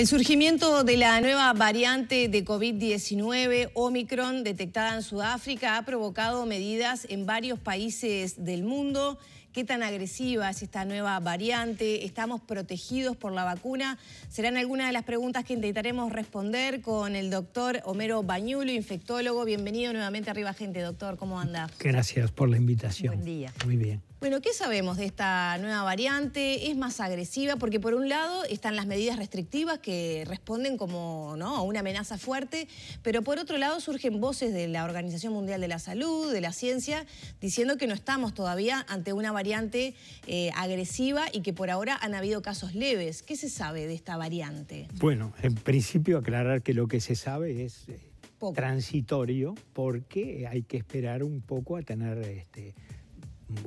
El surgimiento de la nueva variante de COVID-19, Omicron, detectada en Sudáfrica, ha provocado medidas en varios países del mundo. ¿Qué tan agresiva es esta nueva variante? ¿Estamos protegidos por la vacuna? Serán algunas de las preguntas que intentaremos responder con el doctor Homero Bañulo, infectólogo. Bienvenido nuevamente arriba, gente, doctor. ¿Cómo anda? Gracias por la invitación. Buen día. Muy bien. Bueno, ¿qué sabemos de esta nueva variante? ¿Es más agresiva? Porque por un lado están las medidas restrictivas que responden como ¿no? una amenaza fuerte, pero por otro lado surgen voces de la Organización Mundial de la Salud, de la ciencia, diciendo que no estamos todavía ante una variante eh, agresiva y que por ahora han habido casos leves. ¿Qué se sabe de esta variante? Bueno, en principio aclarar que lo que se sabe es... Eh, transitorio porque hay que esperar un poco a tener este,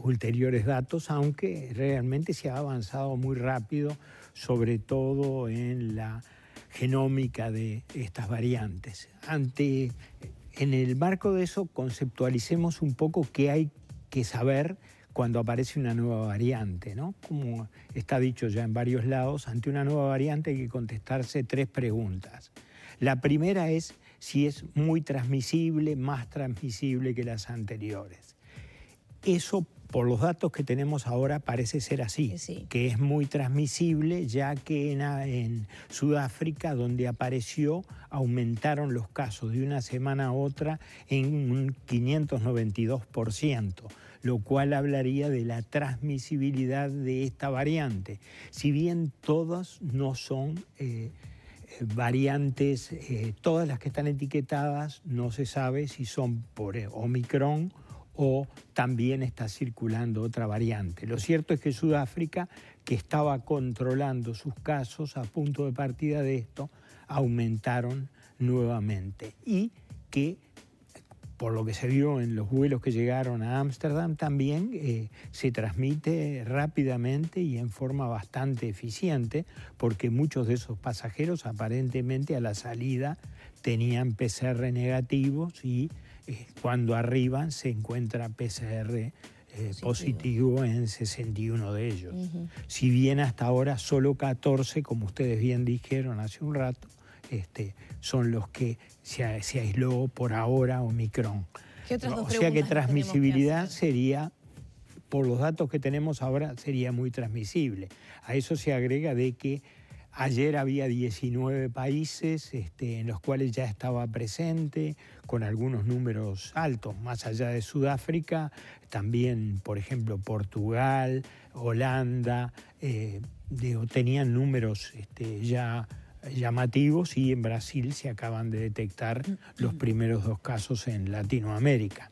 ulteriores datos, aunque realmente se ha avanzado muy rápido, sobre todo en la genómica de estas variantes. Ante, en el marco de eso, conceptualicemos un poco qué hay que saber cuando aparece una nueva variante, ¿no? Como está dicho ya en varios lados, ante una nueva variante hay que contestarse tres preguntas. La primera es si es muy transmisible, más transmisible que las anteriores. Eso por los datos que tenemos ahora parece ser así, que es muy transmisible ya que en, Sudáfrica donde apareció aumentaron los casos de una semana a otra en un 592%, lo cual hablaría de la transmisibilidad de esta variante, si bien todas no son... Eh, eh, variantes, eh, todas las que están etiquetadas, no se sabe si son por Omicron o también está circulando otra variante. Lo cierto es que Sudáfrica, que estaba controlando sus casos a punto de partida de esto, aumentaron nuevamente y que por lo que se vio en los vuelos que llegaron a Ámsterdam, también eh, se transmite rápidamente y en forma bastante eficiente, porque muchos de esos pasajeros aparentemente a la salida tenían PCR negativos y eh, cuando arriban se encuentra PCR eh, positivo en 61 de ellos. Si bien hasta ahora solo 14, como ustedes bien dijeron hace un rato, este, son los que se, aisló por ahora Omicron. ¿Qué o sea que transmisibilidad sería, por los datos que tenemos ahora, sería muy transmisible. A eso se agrega de que Ayer había 19 países este, en los cuales ya estaba presente, con algunos números altos, más allá de Sudáfrica, también, por ejemplo, Portugal, Holanda, eh, tenían números este, ya llamativos y en Brasil se acaban de detectar los primeros dos casos en Latinoamérica.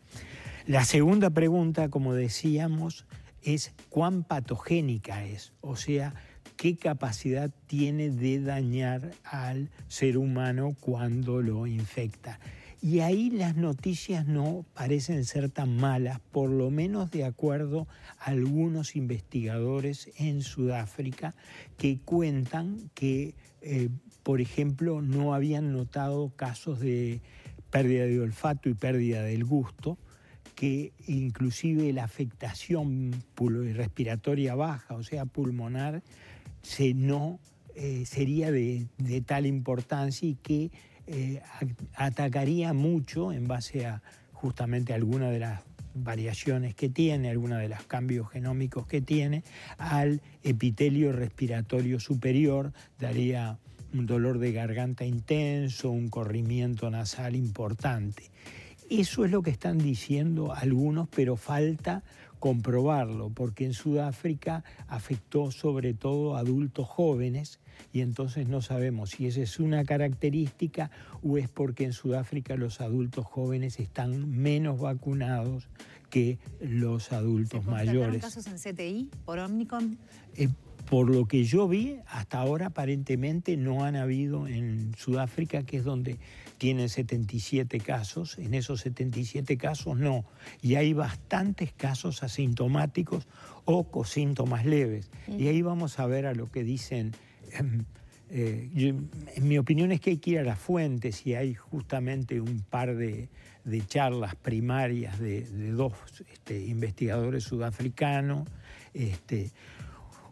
La segunda pregunta, como decíamos, es cuán patogénica es, o sea, qué capacidad tiene de dañar al ser humano cuando lo infecta. Y ahí las noticias no parecen ser tan malas, por lo menos de acuerdo a algunos investigadores en Sudáfrica que cuentan que, eh, por ejemplo, no habían notado casos de pérdida de olfato y pérdida del gusto, que inclusive la afectación respiratoria baja, o sea, pulmonar, se no eh, sería de, tal importancia y que eh, atacaría mucho en base a justamente alguna de las variaciones que tiene, alguna de los cambios genómicos que tiene, al epitelio respiratorio superior, daría un dolor de garganta intenso, un corrimiento nasal importante. Eso es lo que están diciendo algunos, pero falta comprobarlo, porque en Sudáfrica afectó sobre todo a adultos jóvenes y entonces no sabemos si esa es una característica o es porque en Sudáfrica los adultos jóvenes están menos vacunados que los adultos ¿Se mayores. casos en CTI por Omnicom? Eh, por lo que yo vi, hasta ahora aparentemente no han habido en Sudáfrica, que es donde tienen 77 casos, en esos 77 casos no. Y hay bastantes casos asintomáticos o con síntomas leves. Y ahí vamos a ver a lo que dicen. Em, eh, en mi opinión es que hay que ir a las fuentes y hay justamente un par de, charlas primarias de, dos este, investigadores sudafricanos. Este,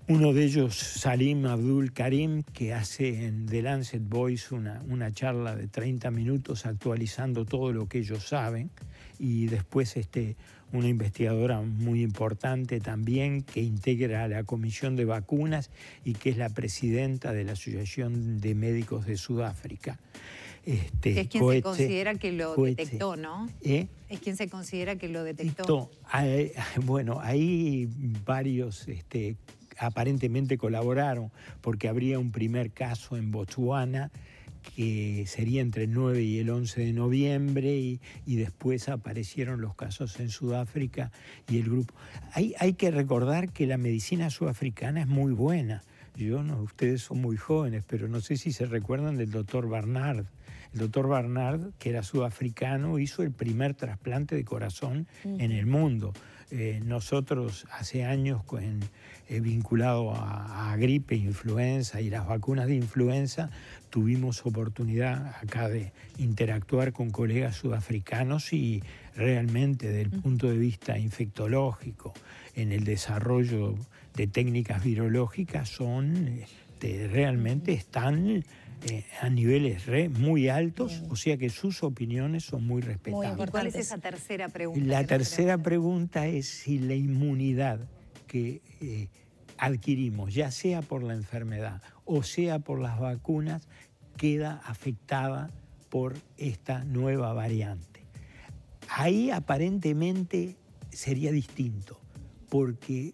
uno de ellos, Salim Abdul Karim, que hace en The Lancet Boys una, una charla de 30 minutos actualizando todo lo que ellos saben. Y después este, una investigadora muy importante también que integra la Comisión de Vacunas y que es la presidenta de la Asociación de Médicos de Sudáfrica. es quien se considera que lo detectó, ¿no? Es quien se considera que lo detectó. bueno, hay varios este, aparentemente colaboraron, porque habría un primer caso en Botswana que sería entre el 9 y el 11 de noviembre y, después aparecieron los casos en Sudáfrica y el grupo. Hay, que recordar que la medicina sudafricana es muy buena. Yo no, ustedes son muy jóvenes, pero no sé si se recuerdan del doctor Barnard. El doctor Barnard, que era sudafricano, hizo el primer trasplante de corazón en el mundo. Eh, nosotros hace años con, eh, vinculado a, gripe, influenza y las vacunas de influenza, tuvimos oportunidad acá de interactuar con colegas sudafricanos y realmente desde el mm. punto de vista infectológico, en el desarrollo de técnicas virológicas, son, este, realmente están eh, a niveles muy altos, o sea que sus opiniones son muy respetables. ¿Cuál es esa tercera pregunta? La tercera pregunta es si la inmunidad que eh, adquirimos, ya sea por la enfermedad o sea por las vacunas, queda afectada por esta nueva variante. Ahí aparentemente sería distinto, porque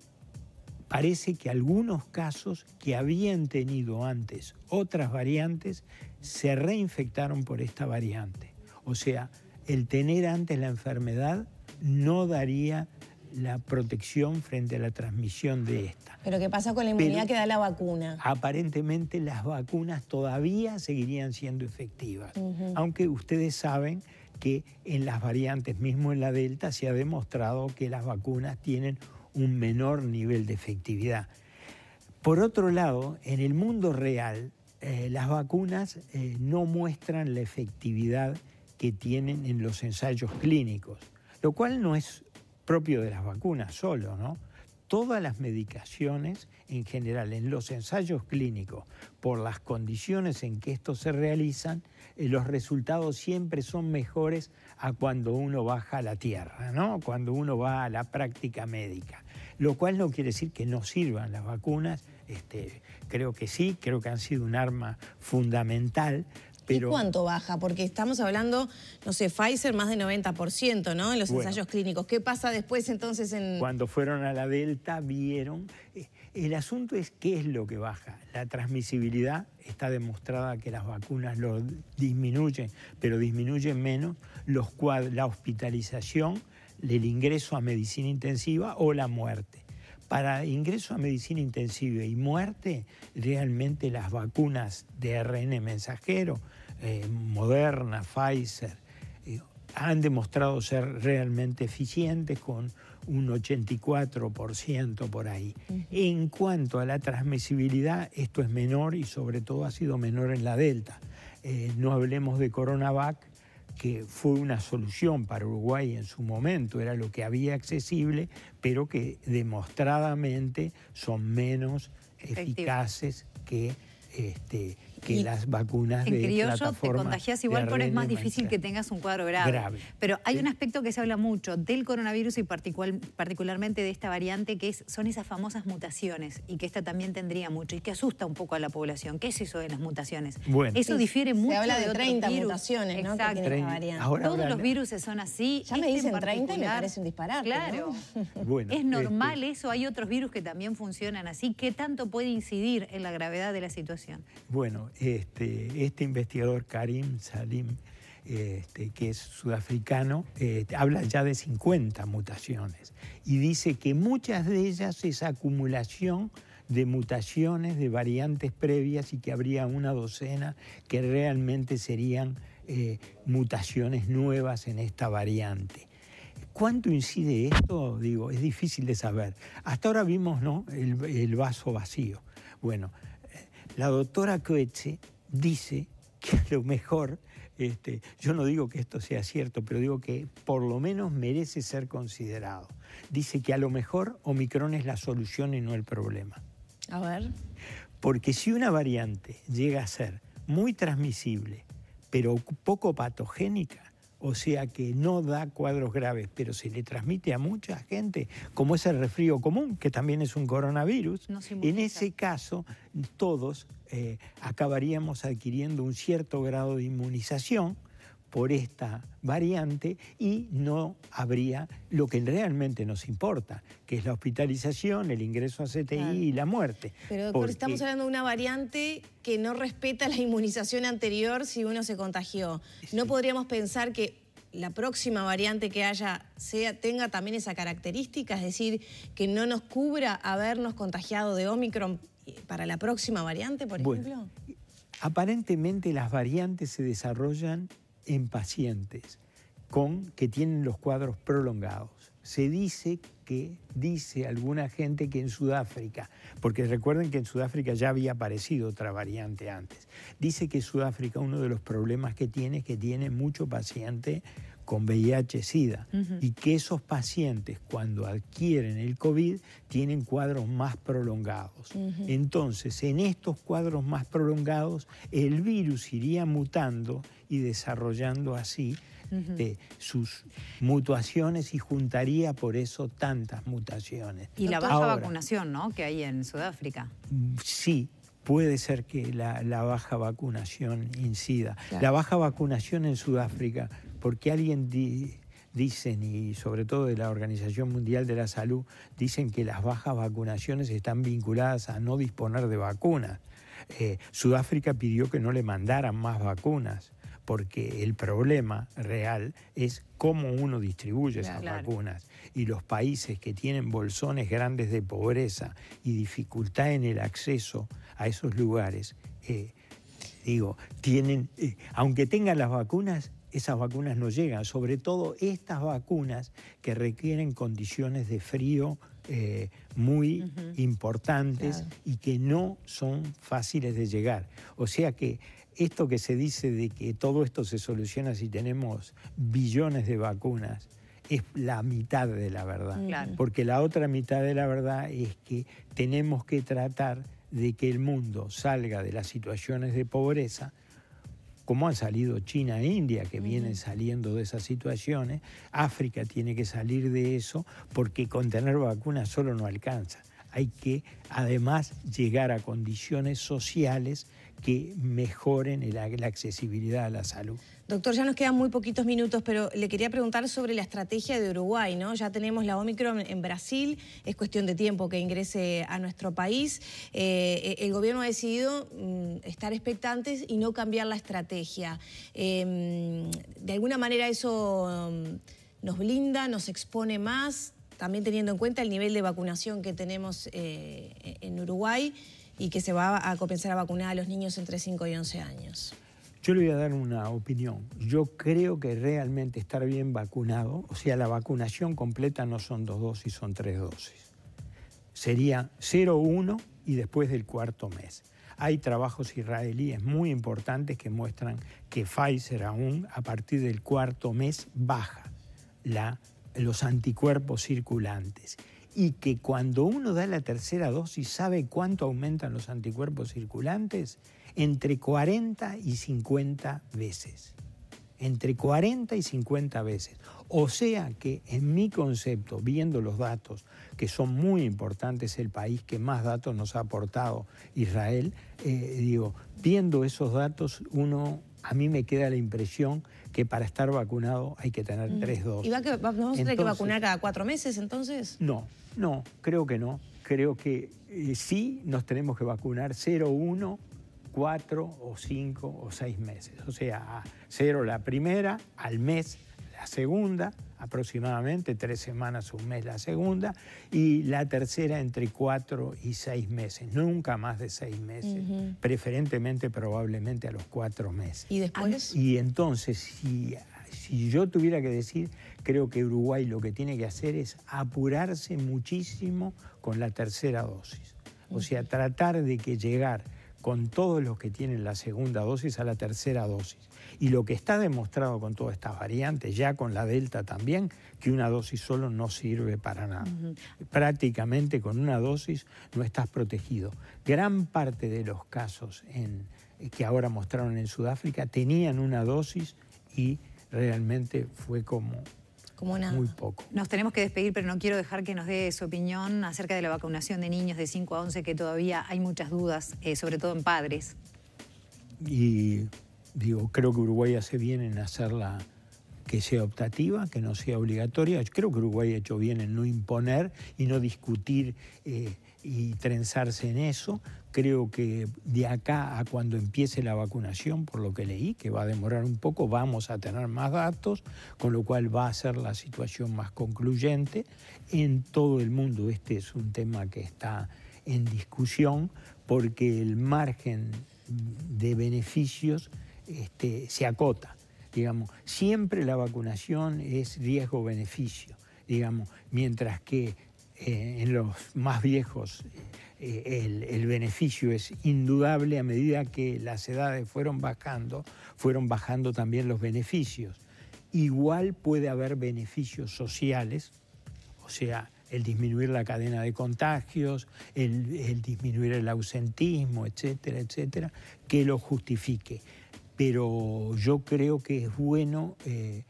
parece que algunos casos que habían tenido antes otras variantes se reinfectaron por esta variante. O sea, el tener antes la enfermedad no daría la protección frente a la transmisión de esta. Pero ¿qué pasa con la inmunidad que da la vacuna? Aparentemente las vacunas todavía seguirían siendo efectivas, aunque ustedes saben que en las variantes, mismo en la Delta, se ha demostrado que las vacunas tienen un menor nivel de efectividad. Por otro lado, en el mundo real, eh, las vacunas eh, no muestran la efectividad que tienen en los ensayos clínicos, lo cual no es propio de las vacunas solo, ¿no? Todas las medicaciones en general en los ensayos clínicos, por las condiciones en que estos se realizan, eh, los resultados siempre son mejores a cuando uno baja a la tierra, ¿no? Cuando uno va a la práctica médica lo cual no quiere decir que no sirvan las vacunas. Este, creo que sí, creo que han sido un arma fundamental. Pero, ¿Y cuánto baja? Porque estamos hablando, no sé, Pfizer más de 90%, ¿no? En los ensayos clínicos. ¿Qué pasa después entonces en...? Cuando fueron a la Delta vieron... Eh, el asunto es qué es lo que baja. La transmisibilidad está demostrada que las vacunas lo disminuyen, pero disminuyen menos. Los la hospitalización el ingreso a medicina intensiva o la muerte. Para ingreso a medicina intensiva y muerte, realmente las vacunas de RN mensajero, eh, Moderna, Pfizer, eh, han demostrado ser realmente eficientes con un 84% por ahí. En cuanto a la transmisibilidad, esto es menor y sobre todo ha sido menor en la Delta. Eh, no hablemos de CoronaVac, que fue una solución para Uruguay en su momento, era lo que había accesible, pero que demostradamente son menos eficaces que este, que las vacunas en de criollos te contagias igual, pero es más difícil que tengas un cuadro grave. pero hay un aspecto que se habla mucho del coronavirus y particularmente de esta variante, que son esas famosas mutaciones, y que esta también tendría mucho, y que asusta un poco a la población. ¿Qué es eso de las mutaciones? Eso difiere mucho se habla de, 30 mutaciones, ¿no? Exacto. Todos los virus son así. Ya me este dicen 30 y me parece un Claro. Bueno, es normal este- eso, hay otros virus que también funcionan así. ¿Qué tanto puede incidir en la gravedad de la situación? Bueno, este, este investigador Karim Salim, este, que es sudafricano, este, habla ya de 50 mutaciones y dice que muchas de ellas es acumulación de mutaciones, de variantes previas y que habría una docena que realmente serían eh, mutaciones nuevas en esta variante. ¿Cuánto incide esto? Digo, es difícil de saber. Hasta ahora vimos ¿no? el, el vaso vacío. Bueno, la doctora Coetze dice que a lo mejor, este, yo no digo que esto sea cierto, pero digo que por lo menos merece ser considerado. Dice que a lo mejor Omicron es la solución y no el problema. A ver. Porque si una variante llega a ser muy transmisible, pero poco patogénica, o sea que no da cuadros graves, pero se le transmite a mucha gente, como es el resfrío común, que también es un coronavirus, en ese caso todos eh, acabaríamos adquiriendo un cierto grado de inmunización por esta variante y no habría lo que realmente nos importa, que es la hospitalización, el ingreso a CTI y la muerte. Pero estamos hablando de una variante que no respeta la inmunización anterior si uno se contagió. ¿No podríamos pensar que la próxima variante que haya sea, tenga también esa característica, es decir, que no nos cubra habernos contagiado de Omicron para la próxima variante, por ejemplo? Aparentemente las variantes se desarrollan en pacientes con, que tienen los cuadros prolongados. Se dice que, dice alguna gente que en Sudáfrica, porque recuerden que en Sudáfrica ya había aparecido otra variante antes, dice que Sudáfrica uno de los problemas que tiene es que tiene mucho paciente con VIH-Sida y que esos pacientes cuando adquieren el COVID tienen cuadros más prolongados. Entonces, en estos cuadros más prolongados, el virus iría mutando y desarrollando así eh, sus mutaciones y juntaría por eso tantas mutaciones. Y la baja vacunación, ¿no? Que hay en Sudáfrica. Sí, puede ser que la, baja vacunación incida. La baja vacunación en Sudáfrica porque alguien dice, dicen, y sobre todo de la Organización Mundial de la Salud, dicen que las bajas vacunaciones están vinculadas a no disponer de vacunas. Eh, Sudáfrica pidió que no le mandaran más vacunas porque el problema real es cómo uno distribuye esas vacunas. Y los países que tienen bolsones grandes de pobreza y dificultad en el acceso a esos lugares, eh, digo, tienen, eh, aunque tengan las vacunas, esas vacunas no llegan, sobre todo estas vacunas que requieren condiciones de frío eh, muy importantes y que no son fáciles de llegar. O sea que esto que se dice de que todo esto se soluciona si tenemos billones de vacunas, es la mitad de la verdad. Porque la otra mitad de la verdad es que tenemos que tratar de que el mundo salga de las situaciones de pobreza como han salido China e India, que vienen saliendo de esas situaciones, África tiene que salir de eso porque con tener vacunas solo no alcanza. Hay que además llegar a condiciones sociales que mejoren la, accesibilidad a la salud. Doctor, ya nos quedan muy poquitos minutos, pero le quería preguntar sobre la estrategia de Uruguay, ¿no? Ya tenemos la Omicron en Brasil, es cuestión de tiempo que ingrese a nuestro país. Eh, e-, el gobierno ha decidido mm, estar expectantes y no cambiar la estrategia. Em, de alguna manera eso mm, nos blinda, nos expone más, también teniendo en cuenta el nivel de vacunación que tenemos eh, e-, en Uruguay y que se va a comenzar a vacunar a los niños entre 5 y 11 años. Yo le voy a dar una opinión. Yo creo que realmente estar bien vacunado, o sea, la vacunación completa no son dos dosis, son tres dosis. Sería 0-1 y después del cuarto mes. Hay trabajos israelíes muy importantes que muestran que Pfizer aún a partir del cuarto mes baja la, los anticuerpos circulantes y que cuando uno da la tercera dosis sabe cuánto aumentan los anticuerpos circulantes, entre 40 y 50 veces. Entre 40 y 50 veces. O sea que en mi concepto, viendo los datos, que son muy importantes, el país que más datos nos ha aportado Israel, eh, digo, viendo esos datos, uno a mí me queda la impresión que para estar vacunado hay que tener mm. tres dosis. ¿Y va que, vamos a tener que vacunar cada cuatro meses entonces? No, no, creo que no. Creo que eh, sí nos tenemos que vacunar 0, 1, 4 o 5 o 6 meses. O sea, 0 la primera, al mes la segunda, aproximadamente tres semanas, un mes la segunda, y la tercera entre 4 y 6 meses, nunca más de 6 meses, preferentemente probablemente a los 4 meses. ¿Y después? Y entonces, si si yo tuviera que decir, creo que Uruguay lo que tiene que hacer es apurarse muchísimo con la tercera dosis. O sea, tratar de que llegar con todos los que tienen la segunda dosis a la tercera dosis. Y lo que está demostrado con todas estas variantes, ya con la Delta también, que una dosis solo no sirve para nada. Prácticamente con una dosis no estás protegido. Gran parte de los casos que ahora mostraron en Sudáfrica tenían una dosis y realmente fue como como Muy poco. Nos tenemos que despedir, pero no quiero dejar que nos dé su opinión acerca de la vacunación de niños de 5 a 11, que todavía hay muchas dudas, eh, sobre todo en padres. Y digo, creo que Uruguay hace bien en hacerla que sea optativa, que no sea obligatoria. creo que Uruguay ha hecho bien en no imponer y no discutir eh, y trenzarse en eso. Creo que de acá a cuando empiece la vacunación, por lo que leí, que va a demorar un poco, vamos a tener más datos, con lo cual va a ser la situación más concluyente. En todo el mundo este es un tema que está en discusión porque el margen de beneficios este, se acota. Digamos, siempre la vacunación es riesgo-beneficio, digamos, mientras que eh, en los más viejos eh, el, beneficio es indudable a medida que las edades fueron bajando, fueron bajando también los beneficios. Igual puede haber beneficios sociales, o sea, el disminuir la cadena de contagios, el, disminuir el ausentismo, etcétera, etcétera, que lo justifique. Pero yo creo que es bueno eh,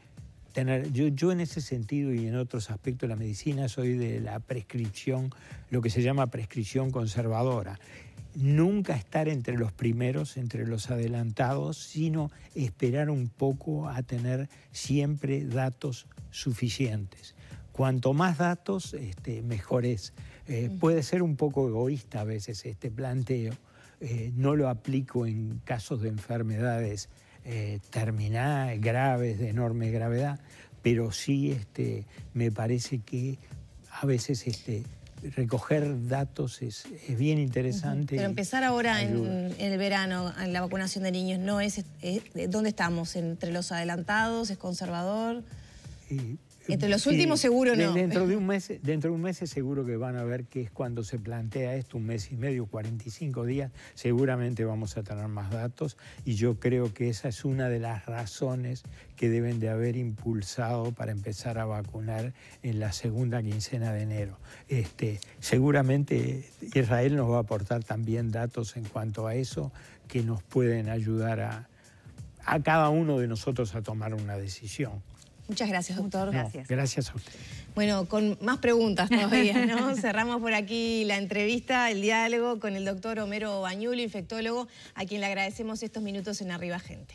yo, en ese sentido y en otros aspectos de la medicina soy de la prescripción, lo que se llama prescripción conservadora. Nunca estar entre los primeros, entre los adelantados, sino esperar un poco a tener siempre datos suficientes. Cuanto más datos, este, mejor es. Eh, puede ser un poco egoísta a veces este planteo. Eh, no lo aplico en casos de enfermedades eh, graves, de enorme gravedad, pero sí este, me parece que a veces este, recoger datos es, bien interesante. Pero empezar ahora en, el verano en la vacunación de niños, ¿no es, ¿dónde estamos? ¿Entre los adelantados? ¿Es conservador? Eh, entre los últimos seguro no. Dentro de, un mes, dentro de un mes seguro que van a ver que es cuando se plantea esto, un mes y medio, 45 días, seguramente vamos a tener más datos y yo creo que esa es una de las razones que deben de haber impulsado para empezar a vacunar en la segunda quincena de enero. Este, seguramente Israel nos va a aportar también datos en cuanto a eso que nos pueden ayudar a cada uno de nosotros a tomar una decisión. Muchas gracias, doctor. Gracias. gracias a usted. Bueno, con más preguntas todavía, ¿no? Cerramos por aquí la entrevista, el diálogo con el doctor Homero Bañulo, infectólogo, a quien le agradecemos estos minutos en Arriba Gente.